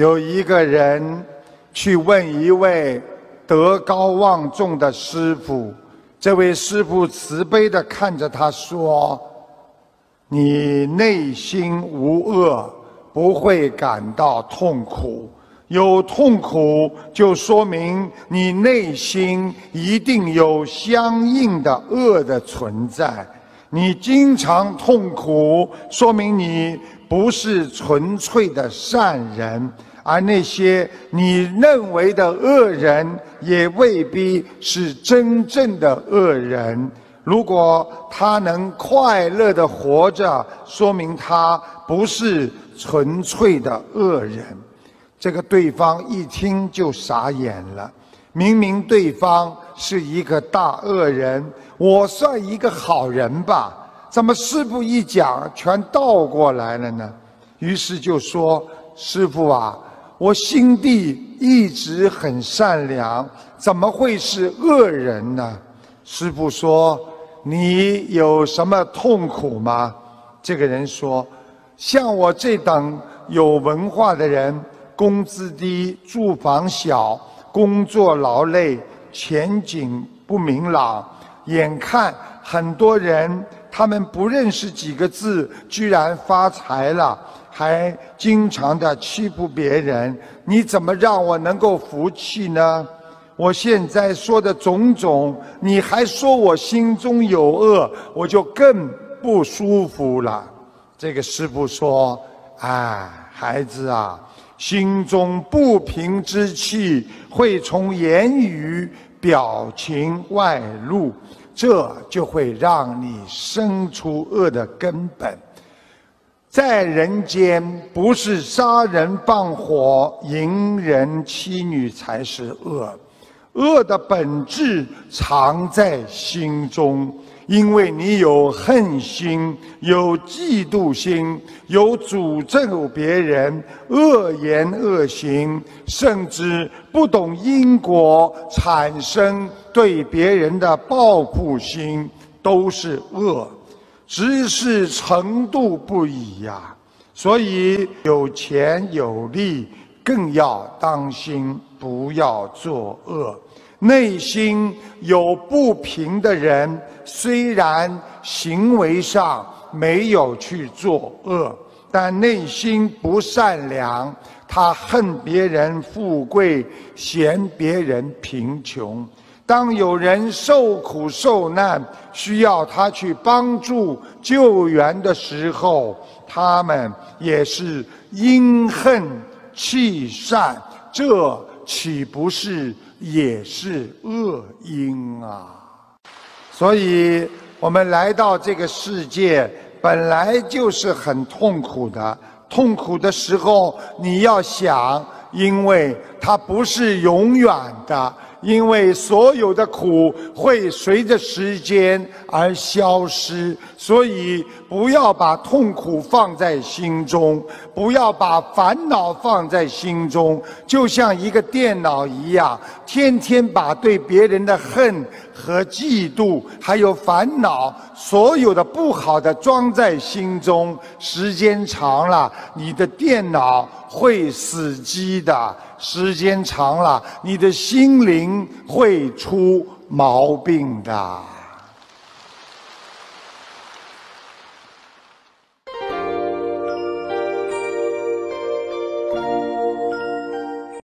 有一个人去问一位德高望重的师傅，这位师傅慈悲地看着他说：“你内心无恶，不会感到痛苦。有痛苦，就说明你内心一定有相应的恶的存在。你经常痛苦，说明你不是纯粹的善人。”而那些你认为的恶人，也未必是真正的恶人。如果他能快乐地活着，说明他不是纯粹的恶人。这个对方一听就傻眼了，明明对方是一个大恶人，我算一个好人吧？怎么师傅一讲，全倒过来了呢？于是就说：“师傅啊。”我心地一直很善良，怎么会是恶人呢？师傅说：“你有什么痛苦吗？”这个人说：“像我这等有文化的人，工资低，住房小，工作劳累，前景不明朗，眼看很多人他们不认识几个字，居然发财了。”还经常的欺负别人，你怎么让我能够服气呢？我现在说的种种，你还说我心中有恶，我就更不舒服了。这个师傅说：“哎，孩子啊，心中不平之气会从言语、表情外露，这就会让你生出恶的根本。”在人间，不是杀人放火、淫人妻女才是恶。恶的本质藏在心中，因为你有恨心、有嫉妒心、有诅咒别人、恶言恶行，甚至不懂因果，产生对别人的报复心，都是恶。只是程度不一呀，所以有钱有利，更要当心，不要作恶。内心有不平的人，虽然行为上没有去作恶，但内心不善良，他恨别人富贵，嫌别人贫穷。当有人受苦受难，需要他去帮助救援的时候，他们也是因恨弃善，这岂不是也是恶因啊？所以，我们来到这个世界本来就是很痛苦的。痛苦的时候，你要想，因为它不是永远的。因为所有的苦会随着时间而消失，所以不要把痛苦放在心中，不要把烦恼放在心中。就像一个电脑一样，天天把对别人的恨和嫉妒，还有烦恼，所有的不好的装在心中，时间长了，你的电脑会死机的。时间长了，你的心灵会出毛病的。